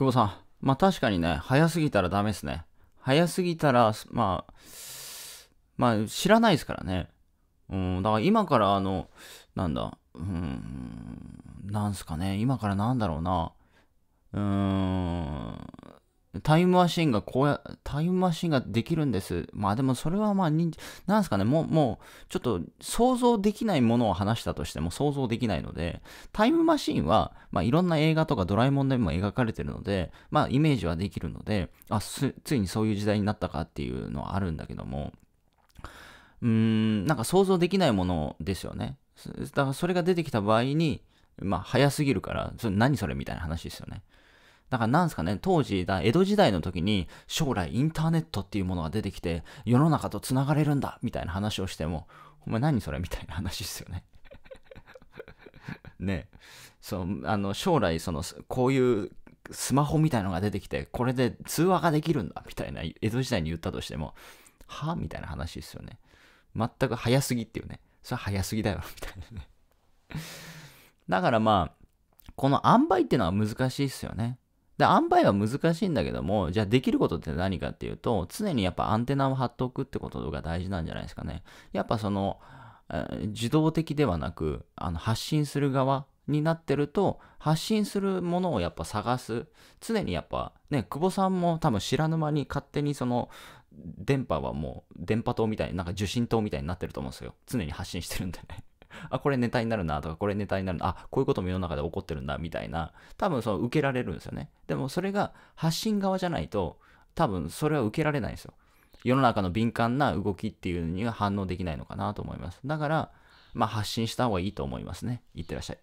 久保さん。まあ確かにね、早すぎたらダメっすね。早すぎたら、まあ、まあ知らないですからね。うん、だから今からあの、なんだ、うん、なんすかね、今からなんだろうな。うーん、タイムマシンがこうや、タイムマシンができるんです。まあでもそれはまあ、なんですかね、もう、もう、ちょっと想像できないものを話したとしても想像できないので、タイムマシンは、まあいろんな映画とかドラえもんでも描かれてるので、まあイメージはできるので、あ、ついにそういう時代になったかっていうのはあるんだけども、うーん、なんか想像できないものですよね。だからそれが出てきた場合に、まあ早すぎるから、それ何それみたいな話ですよね。だからなんすかね、当時だ、江戸時代の時に将来インターネットっていうものが出てきて、世の中と繋がれるんだみたいな話をしても、お前何それみたいな話ですよね ねそう、あの、将来その、こういうスマホみたいのが出てきて、これで通話ができるんだみたいな、江戸時代に言ったとしても、はみたいな話ですよね。全く早すぎっていうね。それは早すぎだよ、みたいなねだからまあ、この塩梅っていうのは難しいっすよね。で、塩梅は難しいんだけども、じゃあできることって何かっていうと、常にやっぱアンテナを張っておくってことが大事なんじゃないですかね。やっぱその、自動的ではなく、あの発信する側になってると、発信するものをやっぱ探す。常にやっぱ、ね、久保さんも多分知らぬ間に勝手にその、電波はもう電波塔みたいになんか受信塔みたいになってると思うんですよ。常に発信してるんでねあ、これネタになるなとか、これネタになるな、あ、こういうことも世の中で起こってるんだ、みたいな、多分その受けられるんですよね。でもそれが発信側じゃないと、多分それは受けられないんですよ。世の中の敏感な動きっていうのには反応できないのかなと思います。だから、まあ発信した方がいいと思いますね。いってらっしゃい。